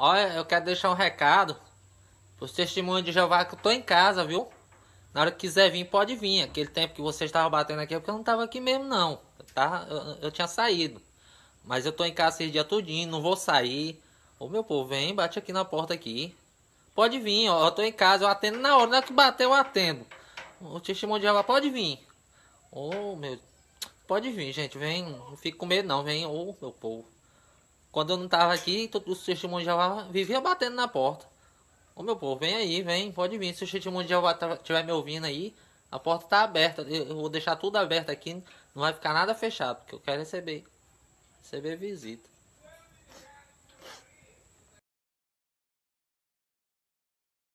Olha, eu quero deixar um recado os testemunhos de Jeová que eu tô em casa, viu? Na hora que quiser vir, pode vir. Aquele tempo que vocês estavam batendo aqui é porque eu não tava aqui mesmo, não. Eu, tava, tá, eu, eu, tinha saído. Mas eu tô em casa esse dia tudinho, não vou sair. Ô meu povo, vem, bate aqui na porta aqui. Pode vir, ó. Eu tô em casa, eu atendo na hora, na hora é que bater, eu atendo. O testemunho de Jeová pode vir. Ô meu. Pode vir, gente. Vem, não fico com medo não, vem, ô meu povo. Quando eu não tava aqui, os testemunhos de Jeová vivia batendo na porta. Ô meu povo, vem aí, vem, pode vir. Se o testemunho de Jeová estiver me ouvindo aí, a porta tá aberta. Eu vou deixar tudo aberto aqui, não vai ficar nada fechado, porque eu quero receber. Receber visita.